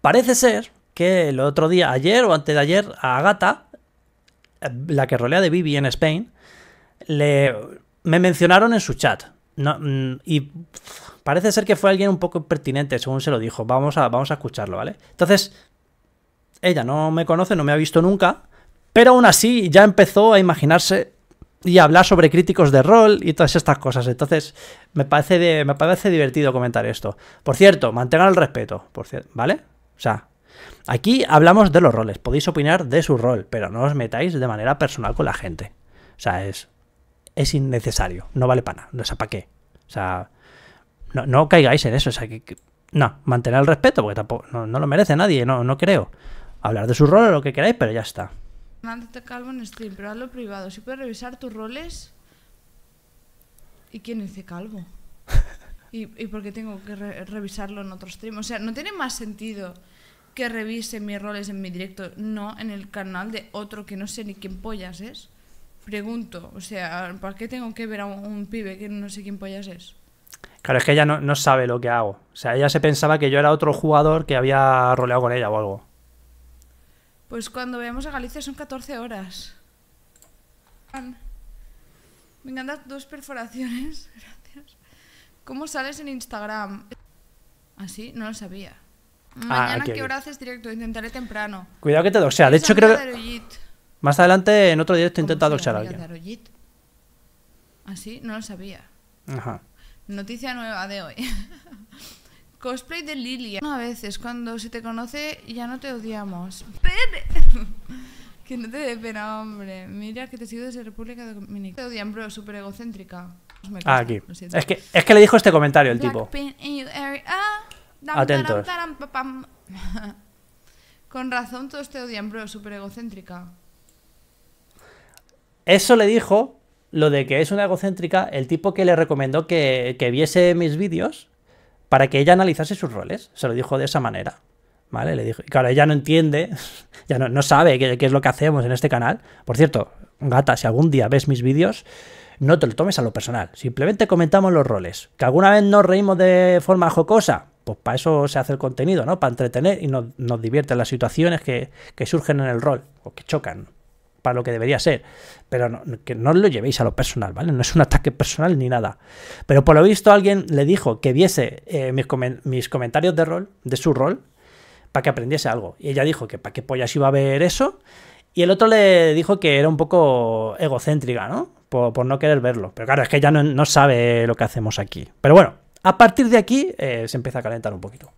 Parece ser que el otro día, ayer o antes de ayer, a Agata, la que rolea de Vivi en Spain, me mencionaron en su chat. Mm, y parece ser que fue alguien un poco impertinente, según se lo dijo. Vamos a, vamos a escucharlo, ¿vale? Entonces, ella no me conoce, no me ha visto nunca, pero aún así ya empezó a imaginarse y a hablar sobre críticos de rol y todas estas cosas. Entonces, me parece, me parece divertido comentar esto. Por cierto, mantengan el respeto, ¿vale? O sea, aquí hablamos de los roles, podéis opinar de su rol, pero no os metáis de manera personal con la gente. O sea, es, innecesario, no vale para nada, no sé para qué. O sea, no, caigáis en eso, o sea, que, no, mantener el respeto, porque tampoco, no, lo merece nadie, no, no creo. Hablar de su rol o lo que queráis, pero ya está. calvo en pero hazlo privado. Si puedes revisar tus roles. ¿Y quién dice calvo? ¿Y, y por qué tengo que revisarlo en otro stream? O sea, ¿no tiene más sentido que revise mis roles en mi directo, no en el canal de otro que no sé ni quién pollas es? Pregunto, o sea, ¿para qué tengo que ver a un, pibe que no sé quién pollas es? Claro, es que ella no, no, sabe lo que hago. O sea, ella se pensaba que yo era otro jugador que había roleado con ella o algo. Pues cuando veamos a Galicia son 14 horas. Me encantan dos perforaciones. ¿Cómo sales en Instagram? Así, ah, no lo sabía. Ah, Mañana, ¿qué hora haces directo? Intentaré temprano. Cuidado que te doxea. De hecho, creo Más adelante, en otro directo, intenta doxear a alguien. Así, ah, no lo sabía. Ajá. Noticia nueva de hoy. Cosplay de Lilia. A veces, cuando se te conoce, ya no te odiamos. que no te dé pena, hombre. Mira que te sigo desde República Dominicana. Te odian, bro, súper egocéntrica. Ah, aquí. Es que, le dijo este comentario el tipo. Ah, Atentos. Con razón todos te odian, bro, súper egocéntrica. Eso le dijo lo de que es una egocéntrica el tipo que le recomendó que, viese mis vídeos para que ella analizase sus roles. Se lo dijo de esa manera. ¿Vale? Le dijo. claro, ella no entiende, ya no, sabe qué, qué es lo que hacemos en este canal. Por cierto, gata, si algún día ves mis vídeos, no te lo tomes a lo personal. Simplemente comentamos los roles. Que alguna vez nos reímos de forma jocosa, pues para eso se hace el contenido, ¿no? Para entretener y nos, nos divierten las situaciones que, que, surgen en el rol o que chocan para lo que debería ser. Pero que no lo llevéis a lo personal, ¿vale? No es un ataque personal ni nada. Pero por lo visto alguien le dijo que viese eh, mis, comentarios de rol, de su rol, para que aprendiese algo. Y ella dijo que para qué pollas iba a ver eso y el otro le dijo que era un poco egocéntrica, ¿no? Por, no querer verlo. Pero claro, es que ya no, sabe lo que hacemos aquí. Pero bueno, a partir de aquí eh, se empieza a calentar un poquito.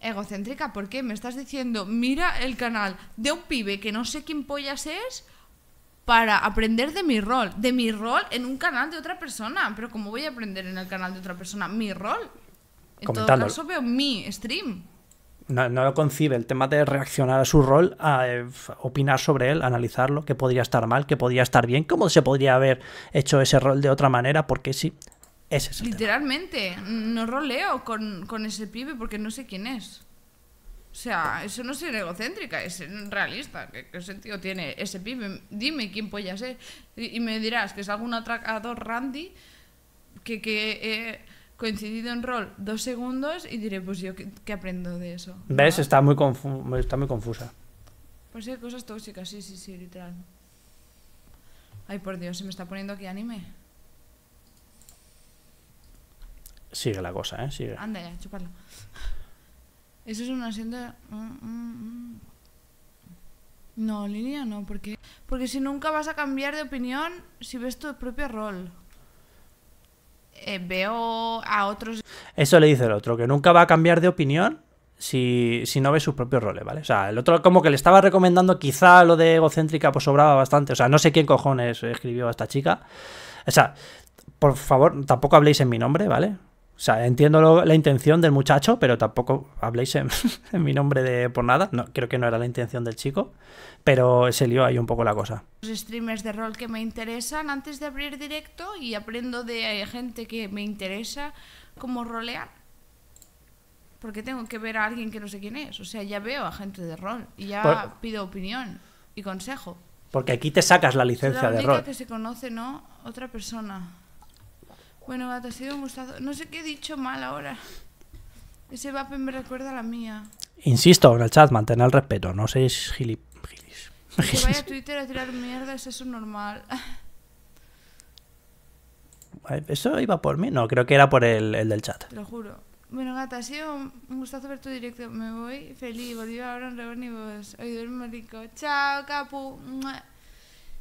Egocéntrica, ¿por qué? Me estás diciendo, mira el canal de un pibe que no sé quién pollas es para aprender de mi rol. De mi rol en un canal de otra persona. Pero ¿cómo voy a aprender en el canal de otra persona mi rol? En todo caso veo mi stream no, no, lo concibe el tema de reaccionar a su rol, a, eh, opinar sobre él, analizarlo, que podría estar mal, que podría estar bien, cómo se podría haber hecho ese rol de otra manera, porque sí, es Literalmente, no roleo con, con, ese pibe porque no sé quién es. O sea, eso no es ser egocéntrica, es realista. ¿Qué, sentido tiene ese pibe? Dime quién puede ser. Y, me dirás que es algún atracador Randy que, que eh, coincidido en rol dos segundos y diré, pues yo qué, aprendo de eso. ¿Ves? Está, muy está muy confusa. Pues sí, cosas tóxicas, sí, sí, sí, literal. Ay, por Dios, se me está poniendo aquí anime. Sigue la cosa, ¿eh? Sigue. Anda ya, chuparlo. Eso es una senda... Mm, mm, mm. No, línea no, porque... Porque si nunca vas a cambiar de opinión si ves tu propio rol. Eh, veo a otros... Eso le dice el otro, que nunca va a cambiar de opinión si, si, no ve sus propios roles, ¿vale? O sea, el otro como que le estaba recomendando quizá lo de egocéntrica, pues sobraba bastante. O sea, no sé quién cojones escribió a esta chica. O sea, por favor, tampoco habléis en mi nombre, ¿vale? O sea, entiendo la intención del muchacho, pero tampoco habléis en, mi nombre de por nada. No, creo que no era la intención del chico, pero se lió ahí un poco la cosa. Los streamers de rol que me interesan antes de abrir directo y aprendo de eh, gente que me interesa cómo rolear. Porque tengo que ver a alguien que no sé quién es. O sea, ya veo a gente de rol y ya pido opinión y consejo. Porque aquí te sacas la licencia la de rol. que se conoce, ¿no? Otra persona. Bueno, gata, ha sido un gustazo. No sé qué he dicho mal ahora. Ese vape me recuerda a la mía. Insisto, en el chat, mantén el respeto. No seis gilip... gilis. Que vaya a Twitter a tirar es eso es normal. ¿Eso iba por mí? No, creo que era por el, el del chat. lo juro. Bueno, gata, ha sido un gustazo ver tu directo. Me voy feliz. Volví ahora un reunión y vos. Oídos muy ricos. Chao, capu.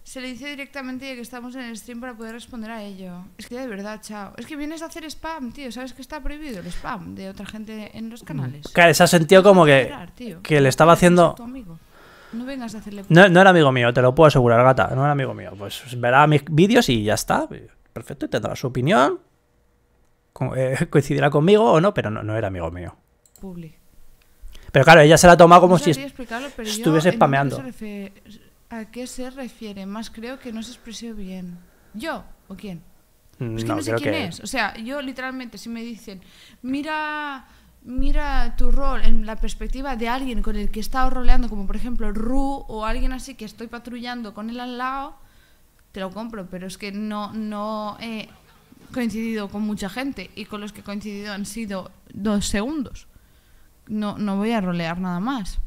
Se le dice directamente que estamos en el stream para poder responder a ello. Es que de verdad, chao. Es que vienes a hacer spam, tío. ¿Sabes que está prohibido el spam de otra gente en los canales? Claro, se ha sentido como que, que le estaba haciendo... No vengas a hacerle... No, no, era amigo mío, te lo puedo asegurar, gata. No era amigo mío. Pues verá mis vídeos y ya está. Perfecto, y tendrá su opinión. Eh, coincidirá conmigo o no, pero no, era amigo mío. Pero claro, ella se la toma como si estuviese spameando a qué se refiere. Más creo que no se expresó bien. ¿Yo o quién? es que no, sé quién es. O sea, yo literalmente, si me dicen, mira, mira tu rol en la perspectiva de alguien con el que he estado roleando, como por ejemplo Ru o alguien así que estoy patrullando con él al lado, te lo compro, pero es que no, no he coincidido con mucha gente y con los que he coincidido han sido dos segundos. No, no voy a rolear nada más.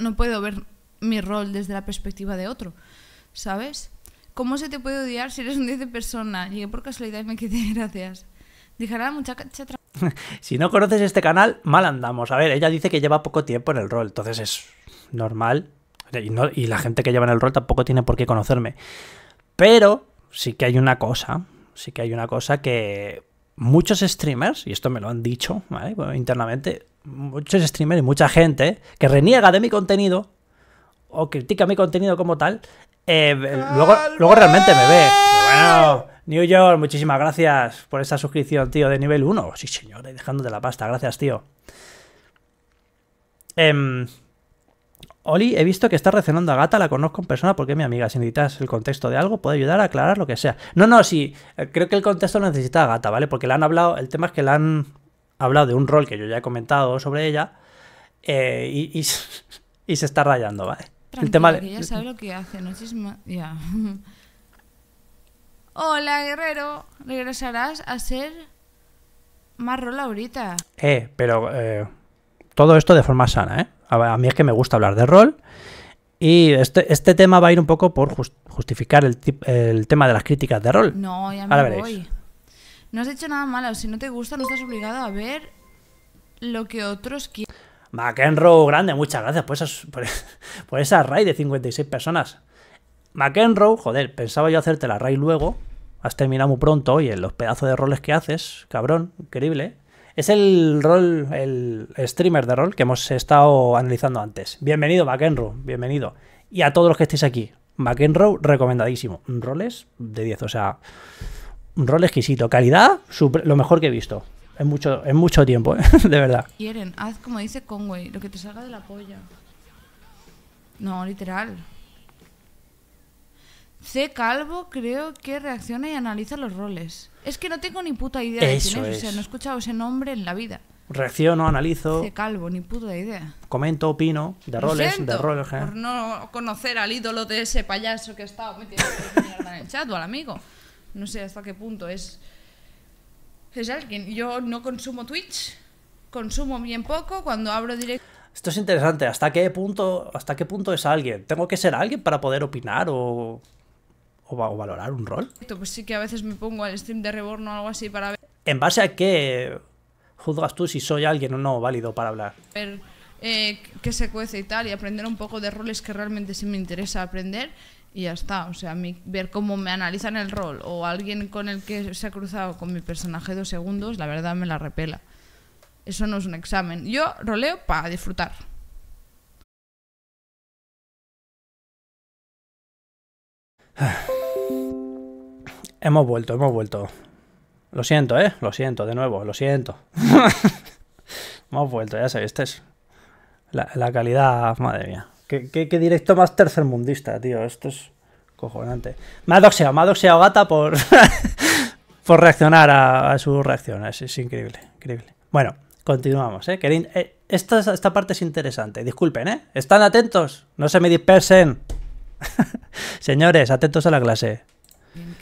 no puedo ver mi rol desde la perspectiva de otro, ¿sabes? ¿Cómo se te puede odiar si eres un 10 de persona? yo por casualidad me quedé, gracias. ...dijera mucha muchacha si no conoces este canal, mal andamos. A ver, ella dice que lleva poco tiempo en el rol, entonces es normal. Y, la gente que lleva en el rol tampoco tiene por qué conocerme. Pero sí que hay una cosa, sí que hay una cosa que muchos streamers, y esto me lo han dicho ¿vale? internamente, muchos streamers y mucha gente que reniega de mi contenido o critica mi contenido como tal, eh, luego, luego realmente me ve. bueno, New York, muchísimas gracias por esa suscripción, tío, de nivel 1. Sí, señor, dejándote la pasta. Gracias, tío. Em, Oli, he visto que estás recenando a Gata, la conozco en persona porque es mi amiga. Si necesitas el contexto de algo, puede ayudar a aclarar lo que sea. No, no, sí, eh, creo que el contexto lo necesita Gata, ¿vale? Porque le han hablado, el tema es que le han hablado de un rol que yo ya he comentado sobre ella eh, y se está rayando, ¿vale? el tema que ella sabe lo que hace, no Ya. Hola, guerrero. Regresarás a ser más rol ahorita. Eh, pero eh, todo esto de forma sana, ¿eh? A, mí es que me gusta hablar de rol. Y este, este tema va a ir un poco por justificar el, tema de las críticas de rol. No, ya me voy. No has hecho nada malo. Si no te gusta, no estás obligado a ver lo que otros quieren. McEnroe, grande, muchas gracias por, esa raid de 56 personas. McEnroe, joder, pensaba yo hacerte la raid luego. Has terminado muy pronto, en los pedazos de roles que haces, cabrón, increíble. ¿eh? Es el rol, el streamer de rol que hemos estado analizando antes. Bienvenido, McEnroe, bienvenido. Y a todos los que estéis aquí, McEnroe, recomendadísimo. Roles de 10, o sea, un rol exquisito. Calidad, lo mejor que he visto en mucho, mucho tiempo, ¿eh? de verdad. Quieren, haz como dice Conway, lo que te salga de la polla. No, literal. C. Calvo creo que reacciona y analiza los roles. Es que no tengo ni puta idea de quién O sea, no he escuchado ese nombre en la vida. Reacciono, analizo. C. Calvo, ni puta idea. Comento, opino, de roles, de roles. ¿eh? Por no conocer al ídolo de ese payaso que está metido en el chat o al amigo. No sé hasta qué punto es es alguien. Yo no consumo Twitch, consumo bien poco cuando abro directo. Esto es interesante, ¿hasta qué punto, hasta qué punto es alguien? ¿Tengo que ser alguien para poder opinar o, o, valorar un rol? Pues sí que a veces me pongo al stream de Reborn o algo así para ver. ¿En base a qué juzgas tú si soy alguien o no válido para hablar? Ver eh, qué se cuece y tal, y aprender un poco de roles que realmente sí me interesa aprender y ya está. O sea, a mí ver cómo me analizan el rol o alguien con el que se ha cruzado con mi personaje dos segundos, la verdad me la repela. Eso no es un examen. Yo roleo para disfrutar. Hemos vuelto, hemos vuelto. Lo siento, ¿eh? Lo siento, de nuevo, lo siento. hemos vuelto, ya sé esta es la, la calidad, madre mía. ¿Qué, directo más tercermundista, tío. Esto es cojonante. Me ha doxeado, me ha doxeado gata por, por reaccionar a, su reacción. Es, increíble, increíble. Bueno, continuamos, ¿eh? ¿eh? esta, esta parte es interesante. Disculpen, ¿eh? ¿Están atentos? No se me dispersen. Señores, atentos a la clase. Bien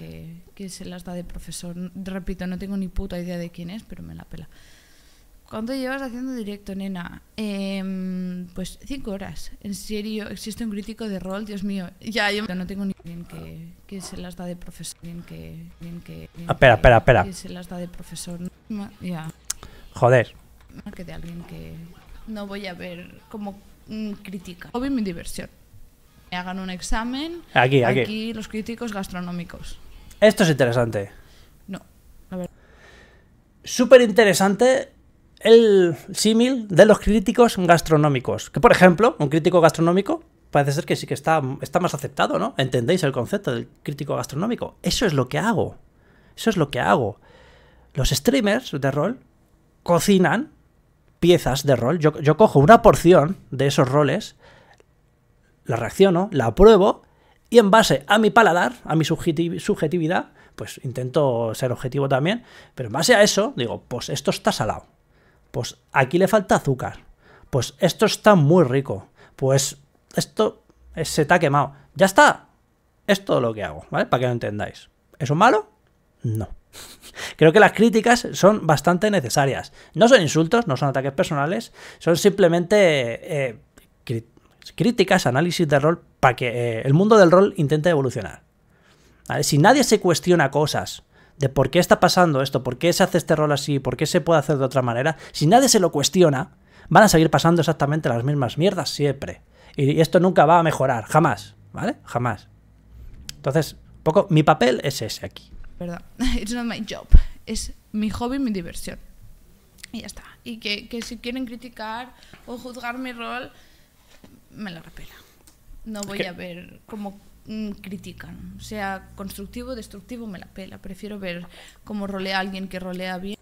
que se las da de profesor. Repito, no tengo ni puta idea de quién es, pero me la pela. ¿Cuánto llevas haciendo directo, nena? Em, pues cinco horas. En serio, existe un crítico de rol, Dios mío. Ya, yo no tengo ni bien que, que se las da de profesor. que. que ah, espera, espera, espera. Que se las da de profesor. ya. Joder. Que de alguien que. No voy a ver como mm, crítica. crítica. bien mi diversión. Me hagan un examen. Aquí, aquí. Aquí los críticos gastronómicos. Esto es interesante. No, Súper interesante el símil de los críticos gastronómicos. Que, por ejemplo, un crítico gastronómico parece ser que sí que está, está más aceptado, ¿no? ¿Entendéis el concepto del crítico gastronómico? Eso es lo que hago. Eso es lo que hago. Los streamers de rol cocinan piezas de rol. Yo, cojo una porción de esos roles, la reacciono, la apruebo, y en base a mi paladar, a mi subjetividad, pues intento ser objetivo también, pero en base a eso digo, pues esto está salado, pues aquí le falta azúcar. Pues esto está muy rico. Pues esto se te ha quemado. Ya está. Es todo lo que hago, ¿vale? Para que lo entendáis. ¿Es un malo? No. Creo que las críticas son bastante necesarias. No son insultos, no son ataques personales, son simplemente eh, críticas, análisis de rol para que eh, el mundo del rol intente evolucionar. Si nadie se cuestiona cosas de por qué está pasando esto, por qué se hace este rol así, por qué se puede hacer de otra manera, si nadie se lo cuestiona, van a seguir pasando exactamente las mismas mierdas siempre. Y esto nunca va a mejorar, jamás, ¿vale? Jamás. Entonces, poco, mi papel es ese aquí. it's not my job. Es mi hobby, mi diversión. Y ya está. Y que, si quieren criticar o juzgar mi rol, me la repela. No voy a ver cómo Mm, critican, sea constructivo, destructivo, me la pela. Prefiero ver cómo rolea a alguien que rolea bien.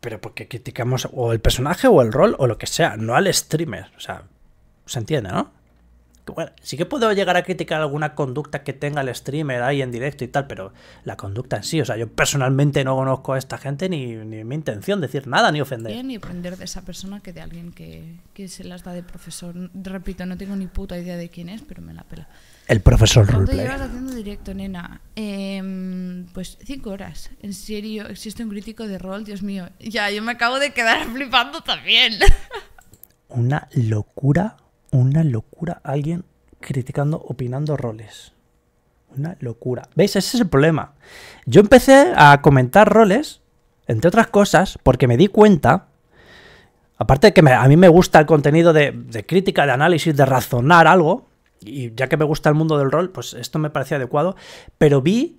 Pero porque criticamos o el personaje o el rol o lo que sea, no al streamer. O sea, se entiende, ¿no? sí que puedo llegar a criticar alguna conducta que tenga el streamer ahí en directo y tal, pero la conducta en sí, o sea, yo personalmente no conozco a esta gente ni, ni mi intención decir nada ni ofender. Ni ofender de esa persona que de alguien que, que se las da de profesor. Repito, no tengo ni puta idea de quién es, pero me la pela el profesor Roleplay. llevas haciendo directo, nena? Em, pues cinco horas. En serio, existe un crítico de rol, Dios mío. Ya, yo me acabo de quedar flipando también. Una locura, una locura. Alguien criticando, opinando roles. Una locura. ¿Veis? Ese es el problema. Yo empecé a comentar roles, entre otras cosas, porque me di cuenta Aparte de que a mí me gusta el contenido de, crítica, de análisis, de razonar algo, y ya que me gusta el mundo del rol, pues esto me parecía adecuado, pero vi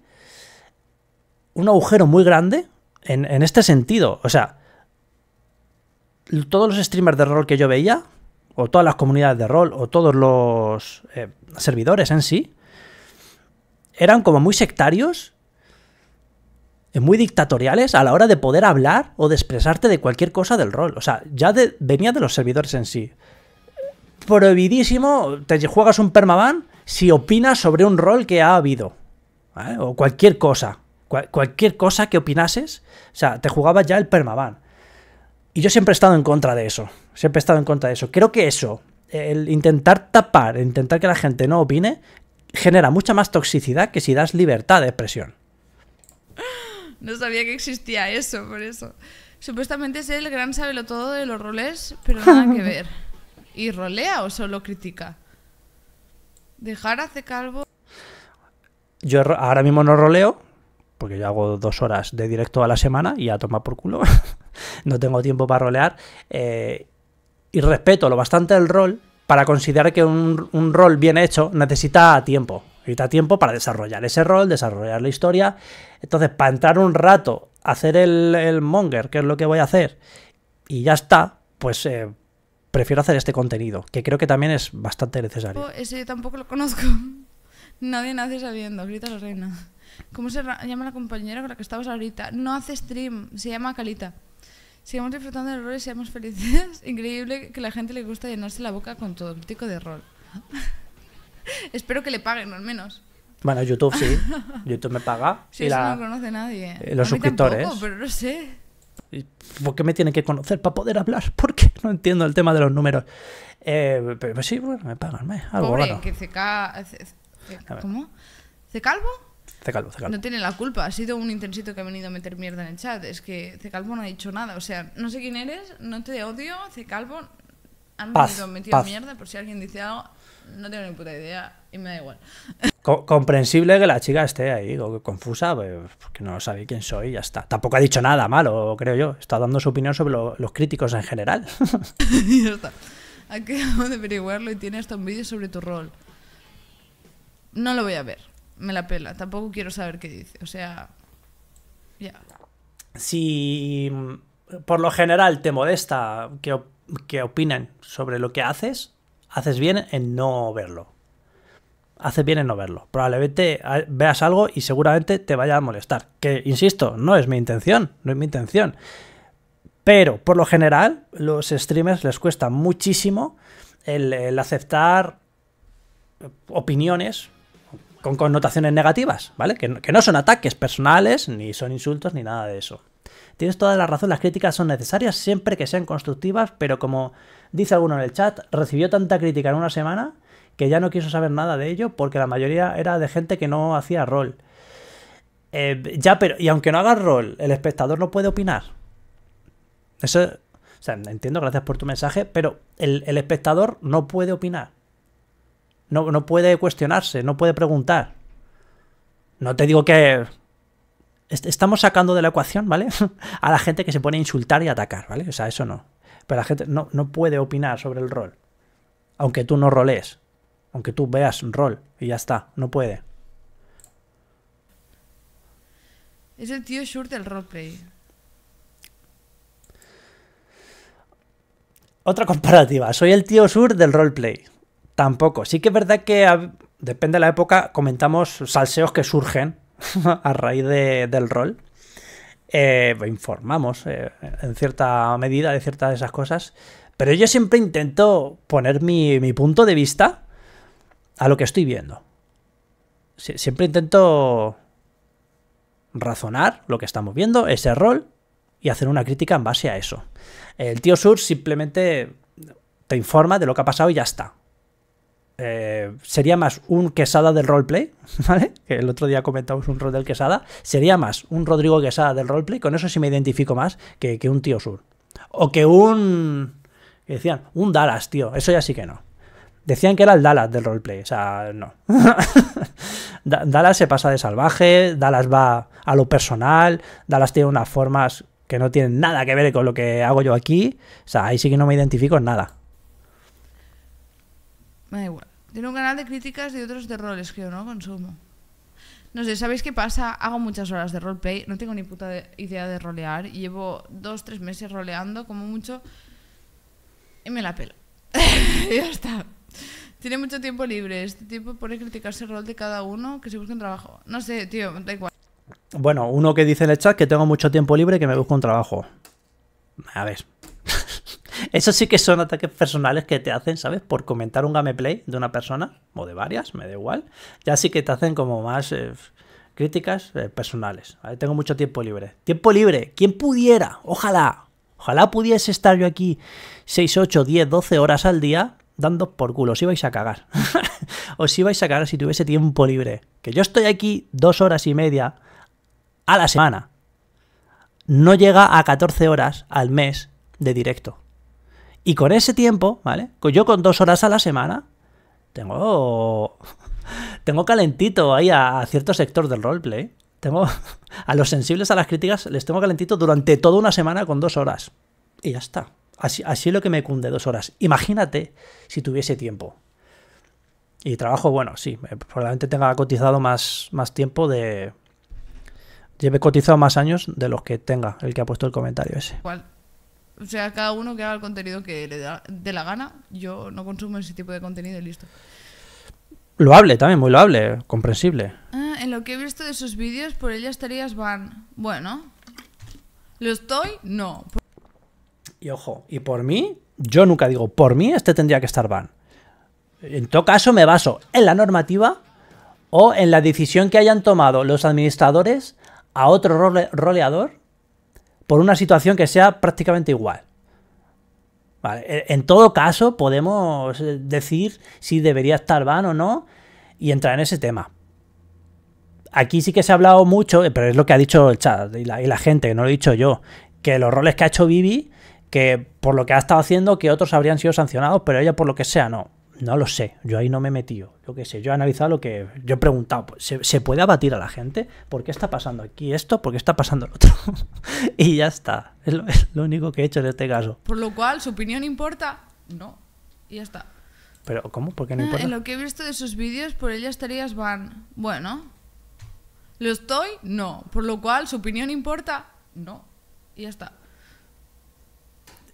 un agujero muy grande en, este sentido. O sea, todos los streamers de rol que yo veía, o todas las comunidades de rol, o todos los eh, servidores en sí, eran como muy sectarios, muy dictatoriales a la hora de poder hablar o de expresarte de cualquier cosa del rol. O sea, ya venía de los servidores en sí prohibidísimo, te juegas un permaban si opinas sobre un rol que ha habido. O cualquier cosa. cualquier cosa que opinases, o sea, te jugabas ya el permaban. Y yo siempre he estado en contra de eso. Siempre he estado en contra de eso. Creo que eso, el intentar tapar, intentar que la gente no opine, genera mucha más toxicidad que si das libertad de expresión. No sabía que existía eso, por eso. Supuestamente es el gran sabelotodo de los roles, pero nada que ver. ¿Y rolea o solo critica? Dejar hace calvo. Yo ahora mismo no roleo, porque yo hago dos horas de directo a la semana y a tomar por culo. no tengo tiempo para rolear. Eh, y respeto lo bastante el rol para considerar que un, un rol bien hecho necesita tiempo. Necesita tiempo para desarrollar ese rol, desarrollar la historia. Entonces, para entrar un rato, hacer el, el monger, que es lo que voy a hacer, y ya está, pues eh, prefiero hacer este contenido, que creo que también es bastante necesario. Ese yo tampoco lo conozco. Nadie nace sabiendo, grita la reina. ¿Cómo se llama la compañera con la que estamos ahorita? No hace stream, se llama Calita. Sigamos disfrutando de errores, seamos felices. Increíble que la gente le gusta llenarse la boca con todo el tipo de rol. Espero que le paguen, al menos. Bueno, YouTube sí. YouTube me paga. Sí, eso no conoce nadie. los suscriptores. Tampoco, pero no sé. ¿Por qué me tienen que conocer para poder hablar? Porque no entiendo el tema de los números. Eh, pero, pues sí, bueno, me pagan, me, algo Pobre, que CK ¿Cómo? ¿Se calvo? No tiene la culpa, ha sido un intensito que ha venido a meter mierda en el chat. Es que Cecalvo no ha dicho nada. O sea, no sé quién eres, no te odio, Cecalvo. han venido a meter mierda por si alguien dice algo no tengo ni puta idea y me da igual. comprensible que la chica esté ahí confusa, pues, porque no sabe quién soy y ya está. Tampoco ha dicho nada malo, creo yo. Está dando su opinión sobre los críticos en general. ya está. Acabo de averiguarlo y tiene hasta un vídeo sobre tu rol. No lo voy a ver. Me la pela. Tampoco quiero saber qué dice. O sea. Ya. Si por lo general te modesta que, que opinen sobre lo que haces, haces bien en no verlo. Haces bien en no verlo. Probablemente ah, veas algo y seguramente te vaya a molestar. Que, insisto, no es mi intención, no es mi intención. Pero, por lo general, los streamers les cuesta muchísimo el, aceptar opiniones con connotaciones negativas, ¿vale? Que, que no son ataques personales, ni son insultos, ni nada de eso. Tienes toda la razón, las críticas son necesarias siempre que sean constructivas, pero como Dice alguno en el chat, recibió tanta crítica en una semana que ya no quiso saber nada de ello porque la mayoría era de gente que no hacía rol. Eh, ya, pero, y aunque no haga rol, el espectador no puede opinar. Eso, o sea, entiendo, gracias por tu mensaje, pero el, espectador no puede opinar. No, no puede cuestionarse, no puede preguntar. No te digo que estamos sacando de la ecuación, ¿vale? A la gente que se pone a insultar y atacar, ¿vale? O sea, eso no. Pero la gente no, puede opinar sobre el rol. Aunque tú no roles Aunque tú veas un rol y ya está. No puede. Es el tío sur del roleplay. Otra comparativa. Soy el tío Sur del roleplay. Tampoco. Sí que es verdad que depende de la época comentamos salseos que surgen a raíz del rol. Eh, informamos eh, en cierta medida de ciertas de esas cosas. Pero yo siempre intento poner mi, punto de vista a lo que estoy viendo. siempre intento razonar lo que estamos viendo, ese rol, y hacer una crítica en base a eso. El tío Sur simplemente te informa de lo que ha pasado y ya está. Eh, sería más un Quesada del roleplay, ¿vale? Que el otro día comentamos un rol del Quesada. Sería más un Rodrigo Quesada del roleplay, con eso sí me identifico más que, un tío sur. O que un. decían, un Dallas, tío. Eso ya sí que no. Decían que era el Dallas del roleplay, o sea, no. Dallas se pasa de salvaje, Dallas va a lo personal, Dallas tiene unas formas que no tienen nada que ver con lo que hago yo aquí. O sea, ahí sí que no me identifico en nada. da igual. Tiene un canal de críticas de otros de roles que yo no consumo. No sé, ¿sabéis qué pasa? Hago muchas horas de roleplay, no tengo ni puta idea de rolear. Llevo dos, tres meses roleando, como mucho, y me la pelo. ya está. Tiene mucho tiempo libre. Este tipo pone criticarse el rol de cada uno, que se busque un trabajo. No sé, tío, da igual. Bueno, uno que dice en el chat que tengo mucho tiempo libre y que me busco un trabajo. A ver. Eso sí que son ataques personales que te hacen, ¿sabes? Por comentar un gameplay de una persona, o de varias, me da igual. Ya sí que te hacen como más eh, críticas eh, personales. ¿vale? Tengo mucho tiempo libre. Tiempo libre, ¿quién pudiera, ojalá. Ojalá pudiese estar yo aquí 6, 8, 10, 12 horas al día dando por culo. Os ibais a cagar. Os ibais a cagar si tuviese tiempo libre. Que yo estoy aquí dos horas y media a la semana. No llega a 14 horas al mes de directo. Y con ese tiempo, ¿vale? Yo con dos horas a la semana tengo... Tengo calentito ahí a, ciertos cierto sector del roleplay. Tengo... A los sensibles a las críticas les tengo calentito durante toda una semana con dos horas. Y ya está. Así, así es lo que me cunde dos horas. Imagínate si tuviese tiempo. Y trabajo, bueno, sí, eh, probablemente tenga cotizado más, más tiempo de... Lleve cotizado más años de los que tenga el que ha puesto el comentario ese. ¿Cuál? O sea, cada uno que haga el contenido que le da, de la gana. Yo no consumo ese tipo de contenido y listo. Lo hable también, muy loable, comprensible. Ah, en lo que he visto de sus vídeos, por ellas estarías van. Bueno. ¿Lo estoy? No. Y ojo, y por mí, yo nunca digo, por mí este tendría que estar van. En todo caso, me baso en la normativa o en la decisión que hayan tomado los administradores a otro roleador por una situación que sea prácticamente igual. E, en todo caso, podemos eh, decir si debería estar van o no y entrar en ese tema. Aquí sí que se ha hablado mucho, eh, pero es lo que ha dicho el chat y la, y la gente, que no lo he dicho yo, que los roles que ha hecho Vivi, que por lo que ha estado haciendo, que otros habrían sido sancionados, pero ella por lo que sea no. No lo sé, yo ahí no me he metido. Yo que sé, yo he analizado lo que. Yo he preguntado, pues, ¿se, ¿se puede abatir a la gente? ¿Por qué está pasando aquí esto? ¿Por qué está pasando el otro? y ya está. Es lo, único que he hecho en este caso. Por lo cual, ¿su opinión importa? No. Y ya está. ¿Pero cómo? ¿Por qué no ah, importa? En lo que he visto de sus vídeos, por ellas estarías van. Bueno. ¿Lo estoy? No. Por lo cual, ¿su opinión importa? No. Y ya está.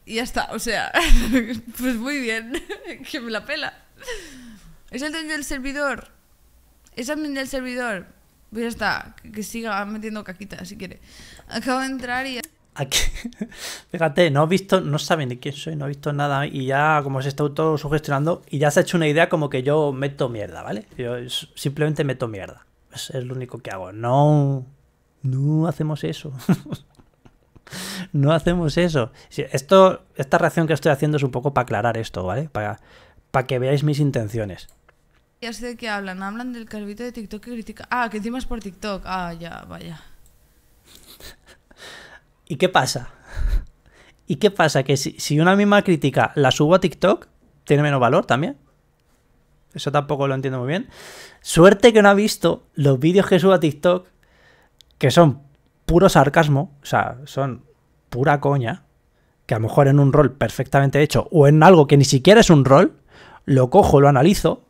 Y ya está, o sea, pues muy bien, que me la pela. Es el dueño del servidor. Es admin del servidor. Pues ya está, que siga metiendo caquita si quiere. Acabo de entrar y... Aquí. Fíjate, no he visto, no sabe ni quién soy, no he visto nada y ya como se está sugestionando y ya se ha hecho una idea como que yo meto mierda, ¿vale? Yo simplemente meto mierda. es lo único que hago. No, no hacemos eso no hacemos eso. Esto, esta reacción que estoy haciendo es un poco para aclarar esto, ¿vale? Para, para que veáis mis intenciones. Ya sé de qué hablan. Hablan del carbito de TikTok que critica. Ah, que encima es por TikTok. Ah, ya, vaya. ¿Y qué pasa? ¿Y qué pasa? Que si, si una misma crítica la subo a TikTok, tiene menos valor también. Eso tampoco lo entiendo muy bien. Suerte que no ha visto los vídeos que subo a TikTok, que son puro sarcasmo, o sea, son pura coña, que a lo mejor en un rol perfectamente hecho o en algo que ni siquiera es un rol, lo cojo, lo analizo,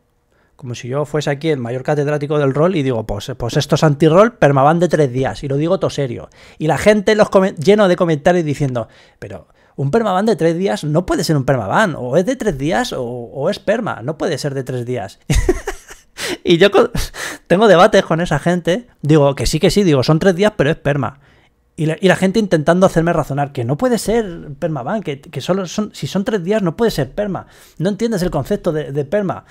como si yo fuese aquí el mayor catedrático del rol y digo, pues, pues es anti-rol permaban de tres días, y lo digo todo serio. Y la gente los lleno de comentarios diciendo, pero un permaban de tres días no puede ser un permaban, o es de tres días o, es perma, no puede ser de tres días. y yo tengo debates con esa gente, digo que sí, que sí, digo, son tres días, pero es perma. Y la, gente intentando hacerme razonar que no puede ser permaban, que, solo son, si son tres días no puede ser perma. No entiendes el concepto de, perma.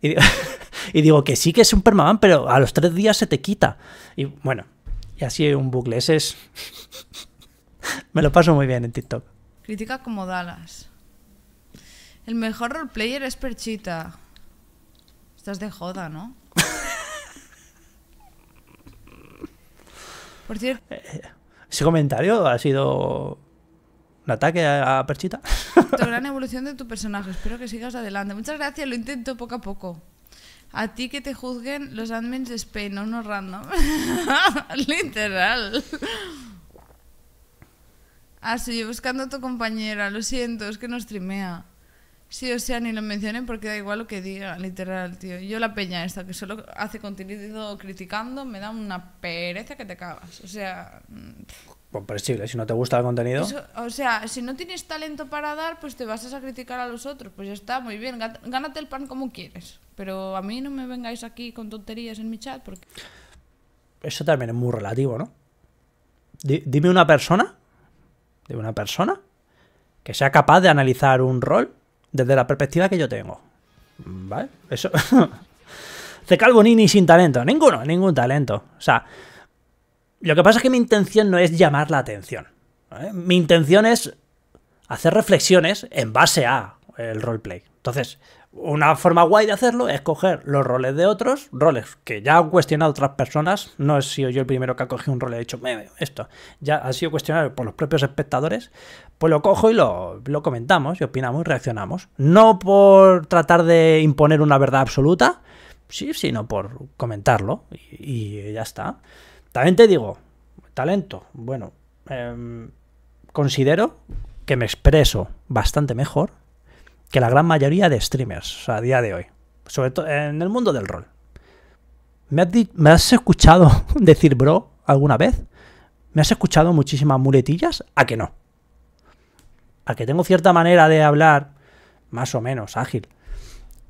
Y digo, que sí que es un permaban, pero a los tres días se te quita. Y bueno, y así un bucle. Ese es. Me lo paso muy bien en TikTok. Crítica como Dallas. El mejor roleplayer es Perchita. Estás de joda, ¿no? Por cierto. Eh, eh. Ese comentario ha sido un ataque a, Perchita. Tu gran evolución de tu personaje. Espero que sigas adelante. Muchas gracias, lo intento poco a poco. A ti que te juzguen los admins de Spain, no unos random. Literal. Ah, sí, buscando a tu compañera. Lo siento, es que no streamea. Sí, o sea, ni lo mencionen porque da igual lo que diga, literal, tío. Yo la peña esta que solo hace contenido criticando me da una pereza que te acabas O sea... Comprensible, mm. pues, si no te gusta el contenido... o sea, si no tienes talento para dar, pues te vas a criticar a los otros. Pues ya está, muy bien, gánate el pan como quieres. Pero a mí no me vengáis aquí con tonterías en mi chat porque... Eso también es muy relativo, ¿no? dime una persona, dime una persona que sea capaz de analizar un rol desde la perspectiva que yo tengo. ¿Vale? Eso. ni ni sin talento. Ninguno, ningún talento. O sea, lo que pasa es que mi intención no es llamar la atención. Mi intención es hacer reflexiones en base a el roleplay. Entonces, una forma guay de hacerlo es coger los roles de otros, roles que ya han cuestionado otras personas. No he sido yo el primero que ha cogido un rol y he dicho, esto ya ha sido cuestionado por los propios espectadores. Pues lo cojo y lo, lo comentamos, y opinamos y reaccionamos. No por tratar de imponer una verdad absoluta, sí, sino por comentarlo y, ya está. También te digo, talento. Bueno, em, considero que me expreso bastante mejor que la gran mayoría de streamers a día de hoy, sobre todo en el mundo del rol. ¿Me has, ¿Me has escuchado decir bro alguna vez? ¿Me has escuchado muchísimas muletillas? ¿A que no? A que tengo cierta manera de hablar más o menos ágil,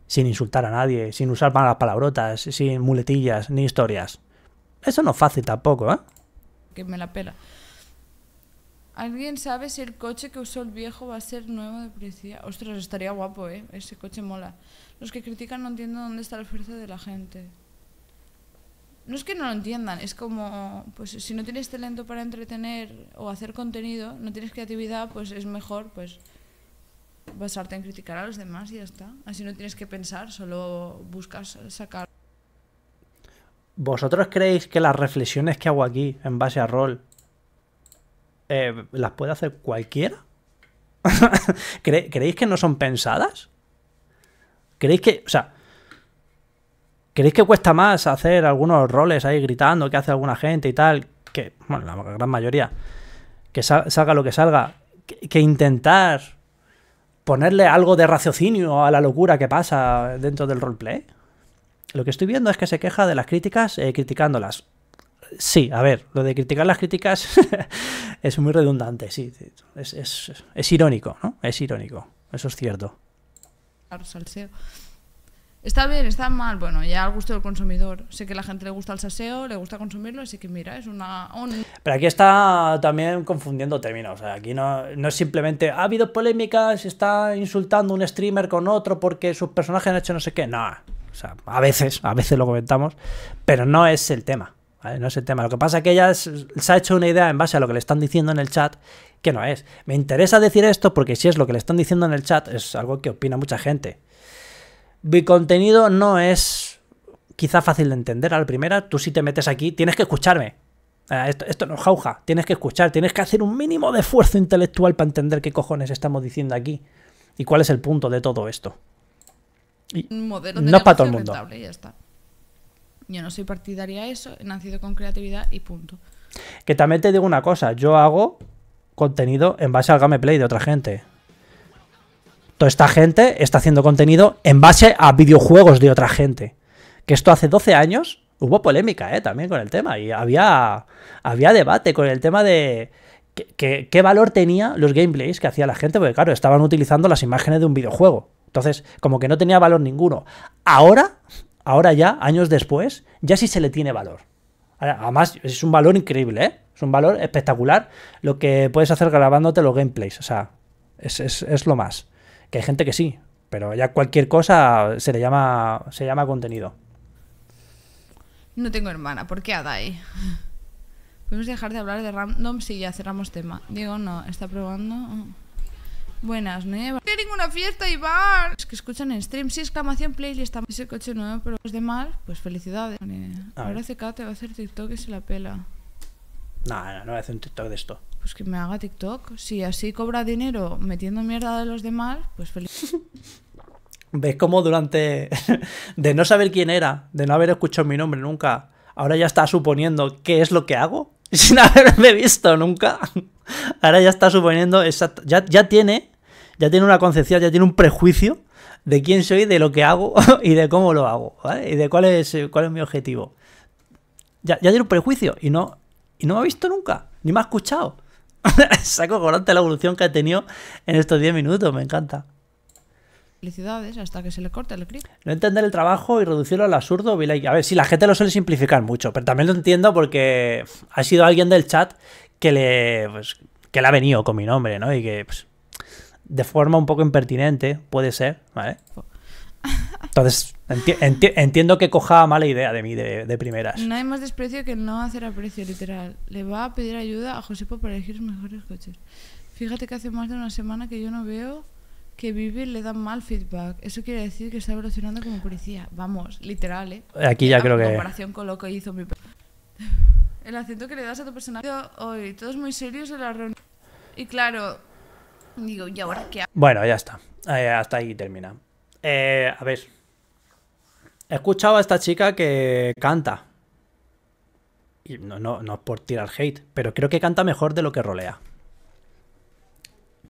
sin insultar a nadie, sin usar malas palabrotas, sin muletillas ni historias. Eso no es fácil tampoco, ¿eh? Que me la pela. ¿Alguien sabe si el coche que usó el viejo va a ser nuevo de policía? Ostras, estaría guapo, ¿eh? Ese coche mola. Los que critican no entienden dónde está la fuerza de la gente. No es que no lo entiendan, es como, pues si no tienes talento para entretener o hacer contenido, no tienes creatividad, pues es mejor, pues basarte en criticar a los demás y ya está. Así no tienes que pensar, solo buscas sacar. ¿Vosotros creéis que las reflexiones que hago aquí en base a rol eh, ¿las puede hacer cualquiera? ¿Creéis que no son pensadas? ¿Creéis que, o sea, creéis que cuesta más hacer algunos roles ahí gritando que hace alguna gente y tal? Que, bueno, la gran mayoría, que salga lo que salga, que, intentar ponerle algo de raciocinio a la locura que pasa dentro del roleplay. Lo que estoy viendo es que se queja de las críticas eh, criticándolas. Sí, a ver, lo de criticar las críticas es muy redundante, sí. Es, irónico, ¿no? Es irónico, eso es cierto. Salseo. Está bien, está mal, bueno, ya al gusto del consumidor. Sé que a la gente le gusta el saseo, le gusta consumirlo, así que mira, es una... Pero aquí está también confundiendo términos. aquí no, no es simplemente, ha habido polémicas, está insultando un streamer con otro porque sus personajes han hecho no sé qué. No, o sea, a veces, a veces lo comentamos, pero no es el tema. No es el tema. Lo que pasa es que ella se ha hecho una idea en base a lo que le están diciendo en el chat que no es. Me interesa decir esto porque si es lo que le están diciendo en el chat es algo que opina mucha gente. Mi contenido no es quizá fácil de entender a la primera. Tú si te metes aquí tienes que escucharme. Ah, esto, esto no jauja, tienes que escuchar, tienes que hacer un mínimo de esfuerzo intelectual para entender qué cojones estamos diciendo aquí y cuál es el punto de todo esto. no es para todo el mundo. ya está. Yo no soy partidaria a eso, he nacido con creatividad y punto. Que también te digo una cosa, yo hago contenido en base al gameplay de otra gente. Toda esta gente está haciendo contenido en base a videojuegos de otra gente. Que esto hace 12 años hubo polémica, eh, También con el tema. Y había, había debate con el tema de qué valor tenía los gameplays que hacía la gente, porque claro, estaban utilizando las imágenes de un videojuego. Entonces, como que no tenía valor ninguno. Ahora ahora ya, años después, ya sí se le tiene valor. Además, es un valor increíble, ¿eh? Es un valor espectacular lo que puedes hacer grabándote los gameplays. O sea, es, es, es lo más. Que hay gente que sí, pero ya cualquier cosa se le llama, se llama contenido. No tengo hermana, ¿por qué Adai? Podemos dejar de hablar de random si ya cerramos tema. digo no, está probando. Buenas nuevas tengo una fiesta y bar. Es que escuchan en stream, sí, exclamación playlist. Ese coche nuevo, pero los demás, pues felicidades. Ahora CK te va a hacer TikTok y se la pela. No, no, no voy a hacer un TikTok de esto. Pues que me haga TikTok. Si así cobra dinero metiendo mierda de los demás, pues felicidades ¿Ves cómo durante. de no saber quién era, de no haber escuchado mi nombre nunca, ahora ya está suponiendo qué es lo que hago? Sin haberme visto nunca. Ahora ya está suponiendo. Ya, ya tiene ya tiene una concepción, ya tiene un prejuicio de quién soy, de lo que hago y de cómo lo hago, ¿vale? Y de cuál es, eh, cuál es mi objetivo. Ya, tiene un prejuicio y no, y no me ha visto nunca, ni me ha escuchado. Saco corante la evolución que ha tenido en estos 10 minutos, me encanta. Felicidades hasta que se le corte el clip. No entender el trabajo y reducirlo al absurdo. A ver, sí, la gente lo suele simplificar mucho, pero también lo entiendo porque ha sido alguien del chat que le, pues, que le ha venido con mi nombre, ¿no? Y que pues, de forma un poco impertinente, puede ser, ¿vale? Entonces, entiendo que coja mala idea de mí de, de, primeras. No hay más desprecio que no hacer aprecio, literal. Le va a pedir ayuda a Josepo para elegir los mejores coches. Fíjate que hace más de una semana que yo no veo que Vivi le da mal feedback. Eso quiere decir que está evolucionando como policía. Vamos, literal, ¿eh? Aquí ya creo que... comparación con hizo mi... El acento que le das a tu personaje hoy. Todos muy serios en la reunión. Y claro, bueno, ya está. Eh, hasta ahí termina. Eh, a ver. He escuchado a esta chica que canta. Y no, no, no es por tirar hate, pero creo que canta mejor de lo que rolea.